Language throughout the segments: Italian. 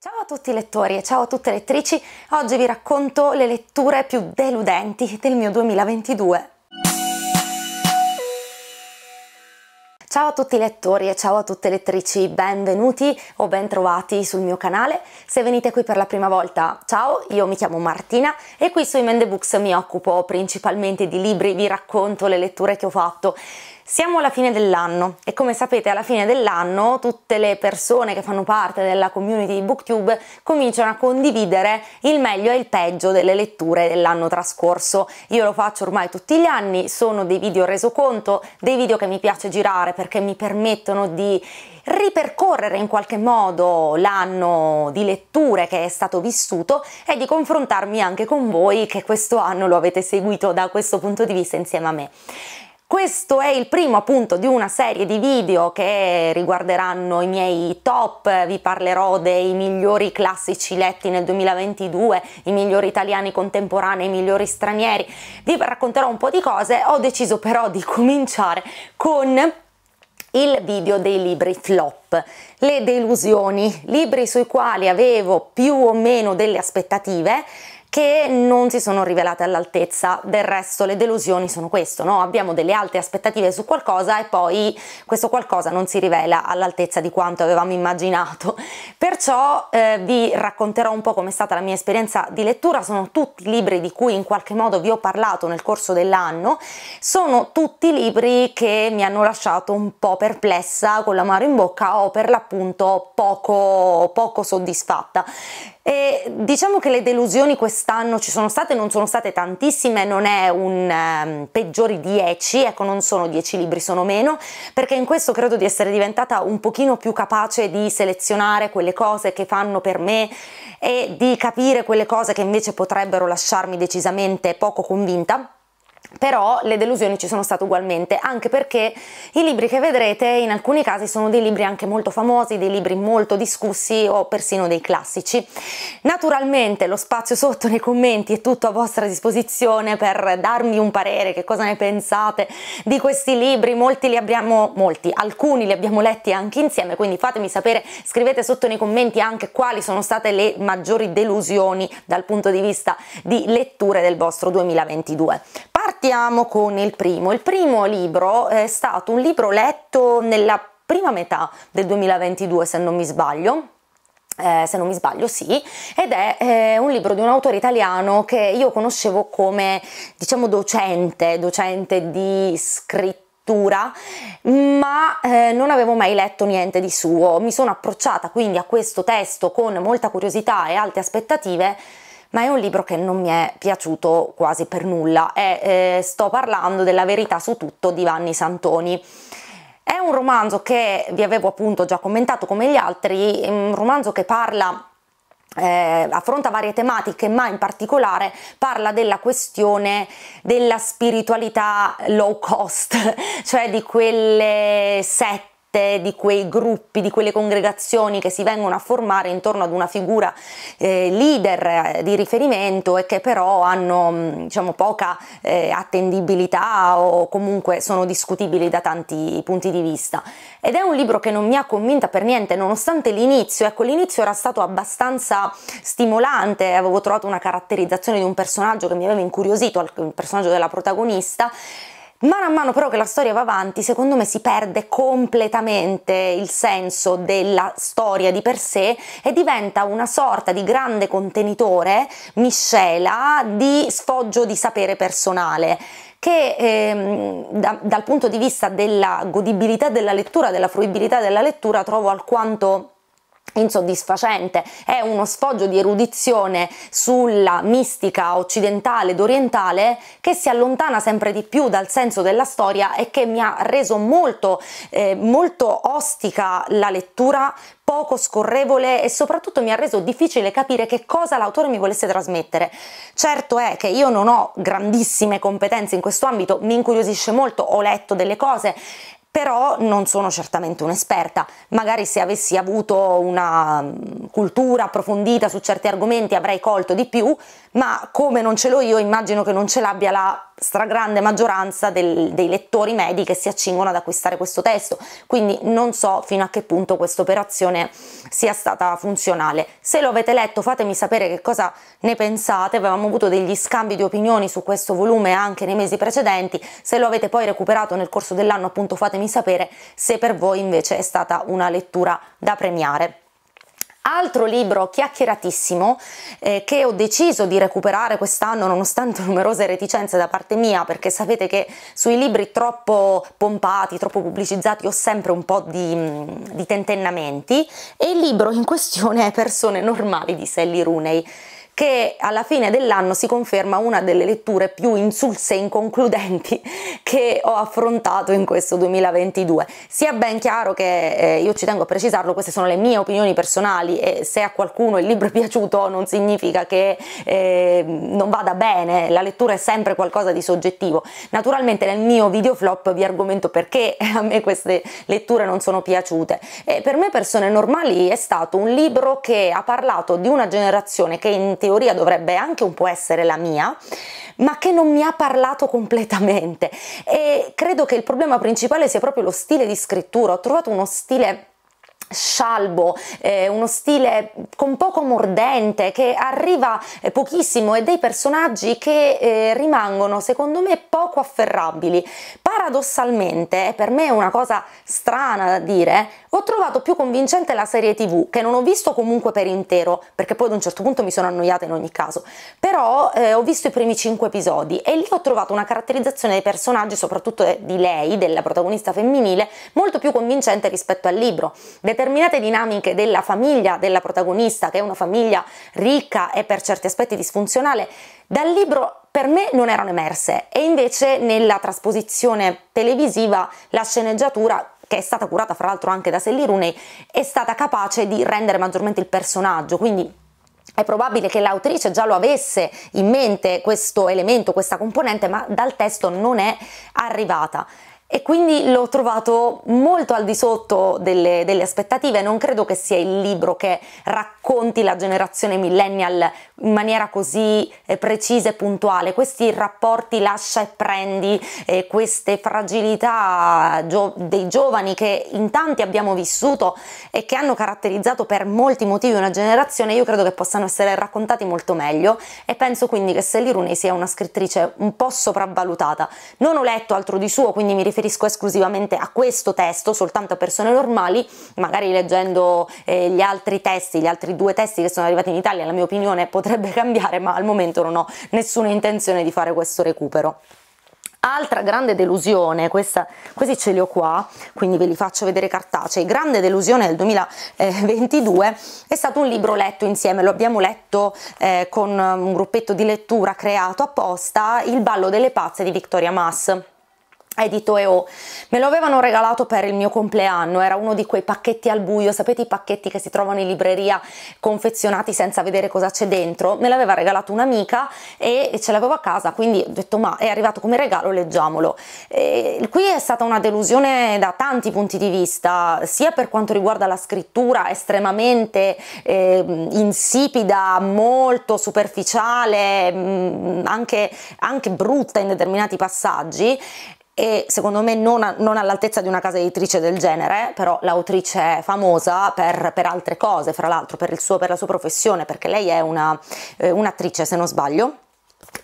Ciao a tutti i lettori e ciao a tutte lettrici, oggi vi racconto le letture più deludenti del mio 2022. Ciao a tutti i lettori e ciao a tutte lettrici, benvenuti o bentrovati sul mio canale. Se venite qui per la prima volta, ciao, io mi chiamo Martina e qui su Imende Books mi occupo principalmente di libri, vi racconto le letture che ho fatto siamo alla fine dell'anno e come sapete alla fine dell'anno tutte le persone che fanno parte della community di Booktube cominciano a condividere il meglio e il peggio delle letture dell'anno trascorso. Io lo faccio ormai tutti gli anni, sono dei video resoconto, dei video che mi piace girare perché mi permettono di ripercorrere in qualche modo l'anno di letture che è stato vissuto e di confrontarmi anche con voi che questo anno lo avete seguito da questo punto di vista insieme a me. Questo è il primo appunto di una serie di video che riguarderanno i miei top, vi parlerò dei migliori classici letti nel 2022, i migliori italiani contemporanei, i migliori stranieri, vi racconterò un po' di cose, ho deciso però di cominciare con il video dei libri flop, le delusioni, libri sui quali avevo più o meno delle aspettative, che non si sono rivelate all'altezza. Del resto le delusioni sono questo, no? abbiamo delle alte aspettative su qualcosa e poi questo qualcosa non si rivela all'altezza di quanto avevamo immaginato. Perciò eh, vi racconterò un po' com'è stata la mia esperienza di lettura, sono tutti libri di cui in qualche modo vi ho parlato nel corso dell'anno, sono tutti libri che mi hanno lasciato un po' perplessa con l'amaro in bocca o per l'appunto poco, poco soddisfatta. E diciamo che le delusioni queste quest'anno ci sono state, non sono state tantissime, non è un um, peggiori 10, ecco non sono 10 libri, sono meno, perché in questo credo di essere diventata un pochino più capace di selezionare quelle cose che fanno per me e di capire quelle cose che invece potrebbero lasciarmi decisamente poco convinta però le delusioni ci sono state ugualmente, anche perché i libri che vedrete in alcuni casi sono dei libri anche molto famosi, dei libri molto discussi o persino dei classici. Naturalmente lo spazio sotto nei commenti è tutto a vostra disposizione per darmi un parere, che cosa ne pensate di questi libri, molti li abbiamo, molti, alcuni li abbiamo letti anche insieme, quindi fatemi sapere, scrivete sotto nei commenti anche quali sono state le maggiori delusioni dal punto di vista di letture del vostro 2022. Partiamo con il primo. Il primo libro è stato un libro letto nella prima metà del 2022, se non mi sbaglio, eh, se non mi sbaglio sì, ed è eh, un libro di un autore italiano che io conoscevo come diciamo docente, docente di scrittura ma eh, non avevo mai letto niente di suo. Mi sono approcciata quindi a questo testo con molta curiosità e alte aspettative ma è un libro che non mi è piaciuto quasi per nulla e eh, sto parlando della verità su tutto di Vanni Santoni. È un romanzo che vi avevo appunto già commentato come gli altri, un romanzo che parla eh, affronta varie tematiche, ma in particolare parla della questione della spiritualità low cost, cioè di quelle sette elite, di quei gruppi, di quelle congregazioni che si vengono a formare intorno ad una figura eh, leader eh, di riferimento e che però hanno mm, diciamo, poca eh, attendibilità o comunque sono discutibili da tanti punti di vista. Ed è un libro che non mi ha convinta per niente, nonostante l'inizio, ecco l'inizio era stato abbastanza stimolante, avevo trovato una caratterizzazione di un personaggio che mi aveva incuriosito, il personaggio della protagonista, Mano a mano però che la storia va avanti, secondo me si perde completamente il senso della storia di per sé e diventa una sorta di grande contenitore, miscela di sfoggio di sapere personale che ehm, da, dal punto di vista della godibilità della lettura, della fruibilità della lettura, trovo alquanto insoddisfacente, è uno sfoggio di erudizione sulla mistica occidentale ed orientale che si allontana sempre di più dal senso della storia e che mi ha reso molto, eh, molto ostica la lettura poco scorrevole e soprattutto mi ha reso difficile capire che cosa l'autore mi volesse trasmettere. Certo è che io non ho grandissime competenze in questo ambito, mi incuriosisce molto, ho letto delle cose però non sono certamente un'esperta. Magari se avessi avuto una mm, cultura approfondita su certi argomenti avrei colto di più, ma come non ce l'ho io immagino che non ce l'abbia la stragrande maggioranza del, dei lettori medi che si accingono ad acquistare questo testo, quindi non so fino a che punto questa operazione sia stata funzionale. Se lo avete letto fatemi sapere che cosa ne pensate, avevamo avuto degli scambi di opinioni su questo volume anche nei mesi precedenti, se lo avete poi recuperato nel corso dell'anno appunto fatemi sapere se per voi invece è stata una lettura da premiare. Altro libro chiacchieratissimo eh, che ho deciso di recuperare quest'anno nonostante numerose reticenze da parte mia perché sapete che sui libri troppo pompati, troppo pubblicizzati ho sempre un po' di, mm, di tentennamenti e il libro in questione è Persone normali di Sally Rooney che alla fine dell'anno si conferma una delle letture più insulse e inconcludenti che ho affrontato in questo 2022. Sia ben chiaro che eh, io ci tengo a precisarlo, queste sono le mie opinioni personali e se a qualcuno il libro è piaciuto non significa che eh, non vada bene, la lettura è sempre qualcosa di soggettivo. Naturalmente nel mio video flop vi argomento perché a me queste letture non sono piaciute. E eh, per me persone normali è stato un libro che ha parlato di una generazione che in teoria teoria dovrebbe anche un po' essere la mia, ma che non mi ha parlato completamente e credo che il problema principale sia proprio lo stile di scrittura, ho trovato uno stile scialbo, eh, uno stile con poco mordente che arriva eh, pochissimo e dei personaggi che eh, rimangono secondo me poco afferrabili. Paradossalmente, per me è una cosa strana da dire, ho trovato più convincente la serie TV che non ho visto comunque per intero, perché poi ad un certo punto mi sono annoiata in ogni caso, però eh, ho visto i primi 5 episodi e lì ho trovato una caratterizzazione dei personaggi, soprattutto eh, di lei, della protagonista femminile, molto più convincente rispetto al libro. Detto determinate dinamiche della famiglia della protagonista, che è una famiglia ricca e per certi aspetti disfunzionale, dal libro per me non erano emerse e invece nella trasposizione televisiva la sceneggiatura che è stata curata fra l'altro anche da Sally Rooney, è stata capace di rendere maggiormente il personaggio, quindi è probabile che l'autrice già lo avesse in mente questo elemento, questa componente, ma dal testo non è arrivata e quindi l'ho trovato molto al di sotto delle, delle, aspettative, non credo che sia il libro che racconti la generazione millennial in maniera così eh, precisa e puntuale, questi rapporti lascia e prendi, eh, queste fragilità gio dei giovani che in tanti abbiamo vissuto e che hanno caratterizzato per molti motivi una generazione, io credo che possano essere raccontati molto meglio e penso quindi che Sally Rooney sia una scrittrice un po' sopravvalutata. Non ho letto altro di suo, quindi mi riferisco riferisco esclusivamente a questo testo, soltanto a persone normali, magari leggendo eh, gli altri testi, gli altri due testi che sono arrivati in Italia, la mia opinione potrebbe cambiare, ma al momento non ho nessuna intenzione di fare questo recupero. Altra grande delusione, questa, questi ce li ho qua, quindi ve li faccio vedere cartacei, grande delusione del 2022 è stato un libro letto insieme, lo abbiamo letto eh, con un gruppetto di lettura creato apposta, Il ballo delle pazze di Victoria Mass edito EO. Eh, oh, me lo avevano regalato per il mio compleanno, era uno di quei pacchetti al buio, sapete i pacchetti che si trovano in libreria confezionati senza vedere cosa c'è dentro? Me l'aveva regalato un'amica e ce l'avevo a casa, quindi ho detto ma è arrivato come regalo, leggiamolo. E qui è stata una delusione da tanti punti di vista, sia per quanto riguarda la scrittura estremamente eh, insipida, molto superficiale, mm, anche, anche brutta in determinati passaggi, e secondo me non, non all'altezza di una casa editrice del genere, però l'autrice è famosa per, per altre cose, fra l'altro per, per, la sua professione, perché lei è una, eh, un'attrice se non sbaglio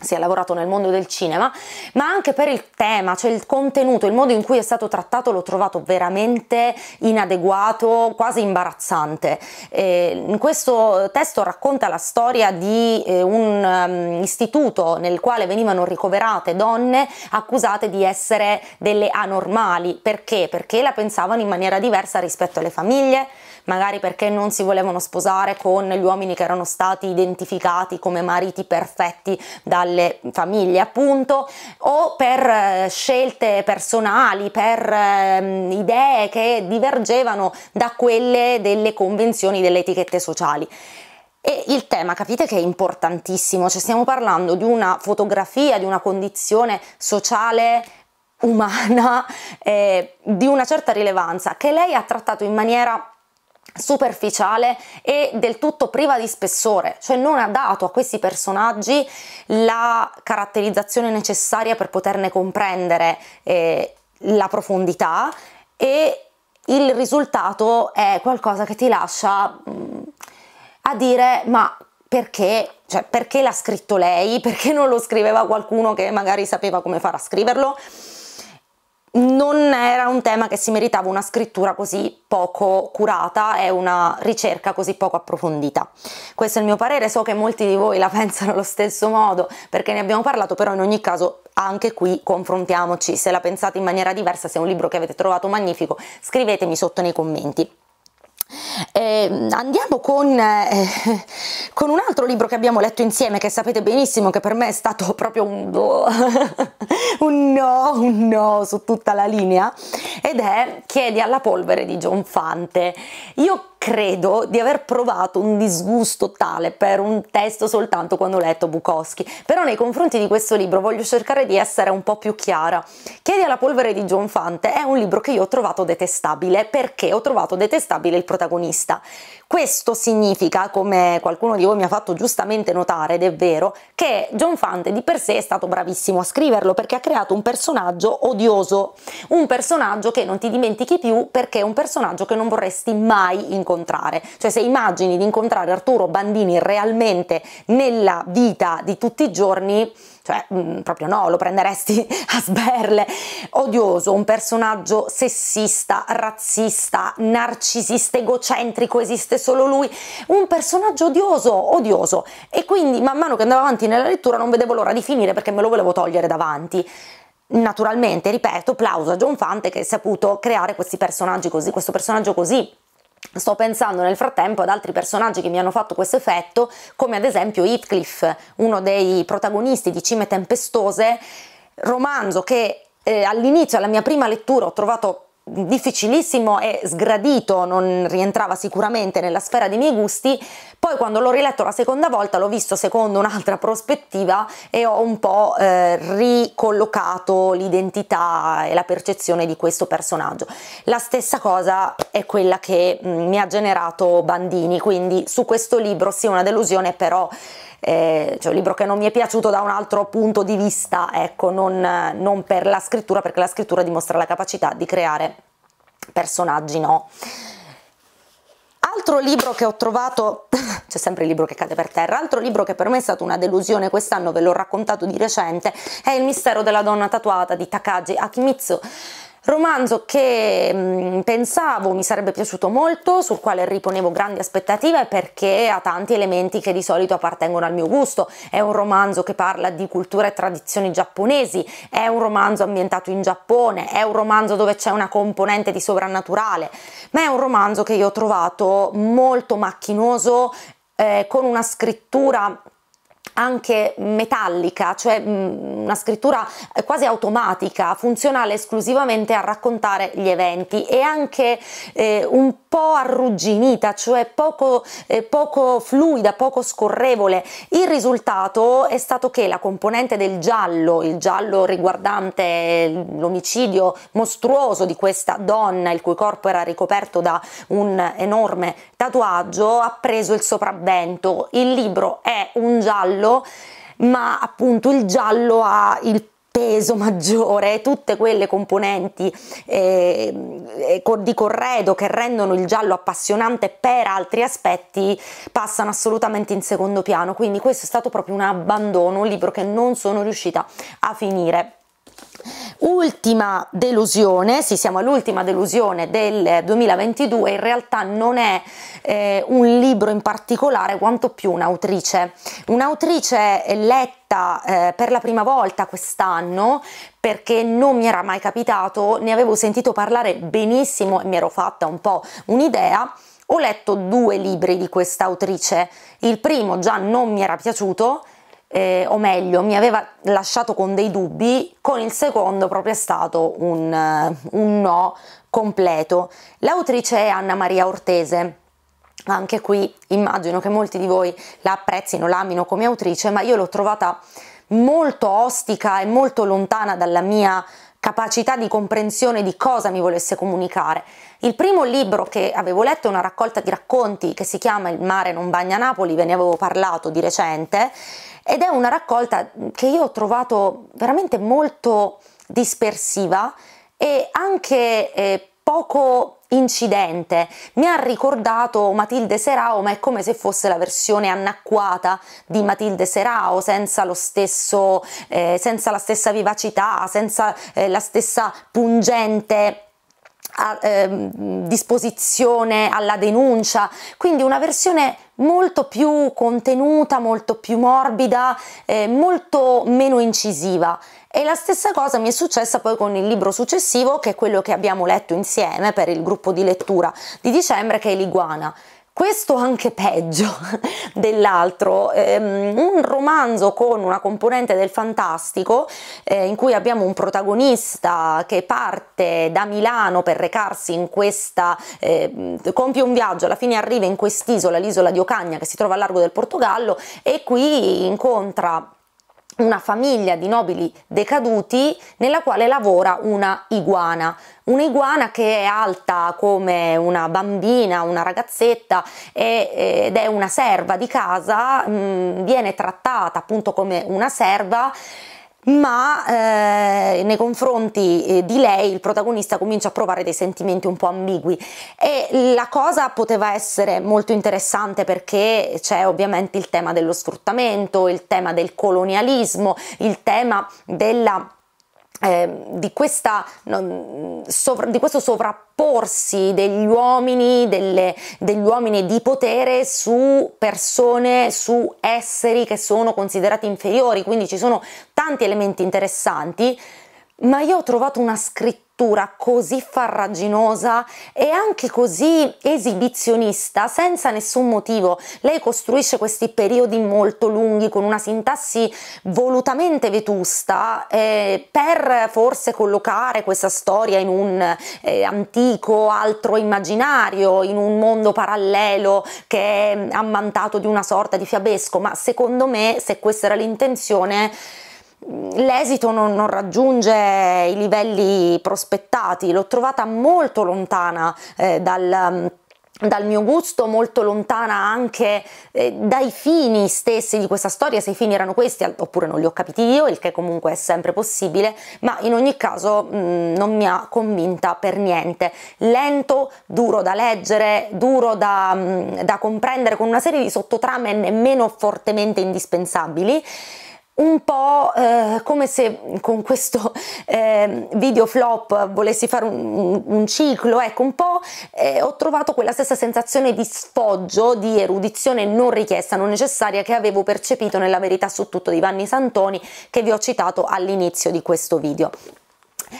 si è lavorato nel mondo del cinema, ma anche per il tema, cioè il contenuto, il modo in cui è stato trattato l'ho trovato veramente inadeguato, quasi imbarazzante. Eh, questo testo racconta la storia di eh, un um, istituto nel quale venivano ricoverate donne accusate di essere delle anormali. Perché? Perché la pensavano in maniera diversa rispetto alle famiglie magari perché non si volevano sposare con gli uomini che erano stati identificati come mariti perfetti dalle famiglie appunto o per eh, scelte personali, per ehm, idee che divergevano da quelle delle convenzioni, delle etichette sociali. E il tema, capite che è importantissimo, cioè stiamo parlando di una fotografia, di una condizione sociale umana eh, di una certa rilevanza che lei ha trattato in maniera superficiale e del tutto priva di spessore, cioè non ha dato a questi personaggi la caratterizzazione necessaria per poterne comprendere eh, la profondità e il risultato è qualcosa che ti lascia mh, mm, a dire ma perché, cioè, perché l'ha scritto lei, perché non lo scriveva qualcuno che magari sapeva come fare a scriverlo? non era un tema che si meritava una scrittura così poco curata e una ricerca così poco approfondita. Questo è il mio parere, so che molti di voi la pensano allo stesso modo perché ne abbiamo parlato, però in ogni caso anche qui confrontiamoci, se la pensate in maniera diversa, se è un libro che avete trovato magnifico, scrivetemi sotto nei commenti. Eh, andiamo con, eh, con, un altro libro che abbiamo letto insieme, che sapete benissimo che per me è stato proprio un, boh, un no, un no su tutta la linea, ed è Chiedi alla polvere di John Fante. Io credo di aver provato un disgusto tale per un testo soltanto quando ho letto Bukowski, però nei confronti di questo libro voglio cercare di essere un po' più chiara. Chiedi alla polvere di John Fante è un libro che io ho trovato detestabile perché ho trovato detestabile il protagonista vista. Questo significa, come qualcuno di voi mi ha fatto giustamente notare, ed è vero, che John Fante di per sé è stato bravissimo a scriverlo perché ha creato un personaggio odioso, un personaggio che non ti dimentichi più perché è un personaggio che non vorresti mai incontrare. Cioè se immagini di incontrare Arturo Bandini realmente nella vita di tutti i giorni, cioè mh, mm, proprio no, lo prenderesti a sberle. Odioso, un personaggio sessista, razzista, narcisista, egocentrico, esiste solo lui, un personaggio odioso, odioso. E quindi man mano che andavo avanti nella lettura non vedevo l'ora di finire perché me lo volevo togliere davanti. Naturalmente, ripeto, plauso a John Fante che ha saputo creare questi personaggi così, questo personaggio così Sto pensando nel frattempo ad altri personaggi che mi hanno fatto questo effetto, come ad esempio Heathcliff, uno dei protagonisti di Cime Tempestose, romanzo che eh, all'inizio, alla mia prima lettura, ho trovato difficilissimo e sgradito, non rientrava sicuramente nella sfera dei miei gusti, poi quando l'ho riletto la seconda volta l'ho visto secondo un'altra prospettiva e ho un po' eh, ricollocato l'identità e la percezione di questo personaggio. La stessa cosa è quella che mh, mm, mi ha generato Bandini, quindi su questo libro sia sì, una delusione, però eh, cioè un libro che non mi è piaciuto da un altro punto di vista, ecco, non, non per la scrittura, perché la scrittura dimostra la capacità di creare personaggi, no? Altro libro che ho trovato, c'è sempre il libro che cade per terra, altro libro che per me è stato una delusione quest'anno, ve l'ho raccontato di recente, è Il mistero della donna tatuata di Takagi Akimitsu. Romanzo che mh, mm, pensavo mi sarebbe piaciuto molto, sul quale riponevo grandi aspettative perché ha tanti elementi che di solito appartengono al mio gusto. È un romanzo che parla di cultura e tradizioni giapponesi, è un romanzo ambientato in Giappone, è un romanzo dove c'è una componente di sovrannaturale, ma è un romanzo che io ho trovato molto macchinoso, eh, con una scrittura anche metallica, cioè mm, una scrittura eh, quasi automatica, funzionale esclusivamente a raccontare gli eventi e anche eh, un po' arrugginita, cioè poco, eh, poco, fluida, poco scorrevole. Il risultato è stato che la componente del giallo, il giallo riguardante l'omicidio mostruoso di questa donna, il cui corpo era ricoperto da un enorme tatuaggio, ha preso il sopravvento. Il libro è un giallo giallo, ma appunto il giallo ha il peso maggiore, tutte quelle componenti eh, eh di corredo che rendono il giallo appassionante per altri aspetti passano assolutamente in secondo piano, quindi questo è stato proprio un abbandono, un libro che non sono riuscita a finire. Ultima delusione, sì siamo all'ultima delusione del 2022, eh, in realtà non è eh, un libro in particolare quanto più un'autrice, un'autrice eh, letta eh, per la prima volta quest'anno perché non mi era mai capitato, ne avevo sentito parlare benissimo e mi ero fatta un po' un'idea. Ho letto due libri di questa autrice, il primo già non mi era piaciuto, eh, o meglio mi aveva lasciato con dei dubbi, con il secondo proprio è stato un, eh, un no completo. L'autrice è Anna Maria Ortese. Anche qui immagino che molti di voi la apprezzino, l'amino come autrice, ma io l'ho trovata molto ostica e molto lontana dalla mia capacità di comprensione di cosa mi volesse comunicare. Il primo libro che avevo letto è una raccolta di racconti che si chiama Il mare non bagna Napoli, ve ne avevo parlato di recente, ed è una raccolta che io ho trovato veramente molto dispersiva e anche eh, poco incidente. Mi ha ricordato Matilde Serao, ma è come se fosse la versione annacquata di Matilde Serao, senza, stesso, eh, senza la stessa vivacità, senza eh, la stessa pungente a, eh, disposizione alla denuncia, quindi una versione molto più contenuta, molto più morbida, eh, molto meno incisiva. E la stessa cosa mi è successa poi con il libro successivo, che è quello che abbiamo letto insieme per il gruppo di lettura di dicembre, che è L'Iguana questo anche peggio dell'altro, ehm, un romanzo con una componente del fantastico eh, in cui abbiamo un protagonista che parte da Milano per recarsi in questa, eh, compie un viaggio, alla fine arriva in quest'isola, l'isola di Ocagna che si trova a largo del Portogallo e qui incontra una famiglia di nobili decaduti nella quale lavora una iguana, un'iguana che è alta come una bambina, una ragazzetta ed è una serva di casa, mm, viene trattata appunto come una serva ma eh, nei confronti eh, di lei il protagonista comincia a provare dei sentimenti un po' ambigui e la cosa poteva essere molto interessante perché c'è ovviamente il tema dello sfruttamento, il tema del colonialismo, il tema della eh, di, questa, no, sovra, di, questo sovrapporsi degli uomini, delle, degli uomini di potere su persone, su esseri che sono considerati inferiori, quindi ci sono tanti elementi interessanti, ma io ho trovato una scrittura struttura così farraginosa e anche così esibizionista senza nessun motivo. Lei costruisce questi periodi molto lunghi con una sintassi volutamente vetusta eh, per forse collocare questa storia in un eh, antico altro immaginario, in un mondo parallelo che è ammantato di una sorta di fiabesco, ma secondo me se questa era l'intenzione l'esito non, non, raggiunge i livelli prospettati, l'ho trovata molto lontana eh, dal mm, dal mio gusto molto lontana anche eh, dai fini stessi di questa storia, se i fini erano questi oppure non li ho capiti io, il che comunque è sempre possibile, ma in ogni caso mh, mm, non mi ha convinta per niente. Lento, duro da leggere, duro da, mh, mm, da comprendere, con una serie di sottotrame nemmeno fortemente indispensabili un po' eh, come se con questo eh, video flop volessi fare un, un ciclo, ecco, un po' eh, ho trovato quella stessa sensazione di sfoggio, di erudizione non richiesta, non necessaria che avevo percepito nella verità su tutto di Vanni Santoni che vi ho citato all'inizio di questo video.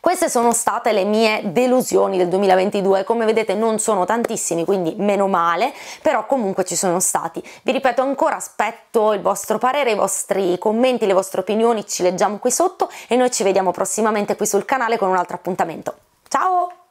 Queste sono state le mie delusioni del 2022, come vedete non sono tantissimi, quindi meno male, però comunque ci sono stati. Vi ripeto ancora, aspetto il vostro parere, i vostri commenti, le vostre opinioni, ci leggiamo qui sotto e noi ci vediamo prossimamente qui sul canale con un altro appuntamento. Ciao!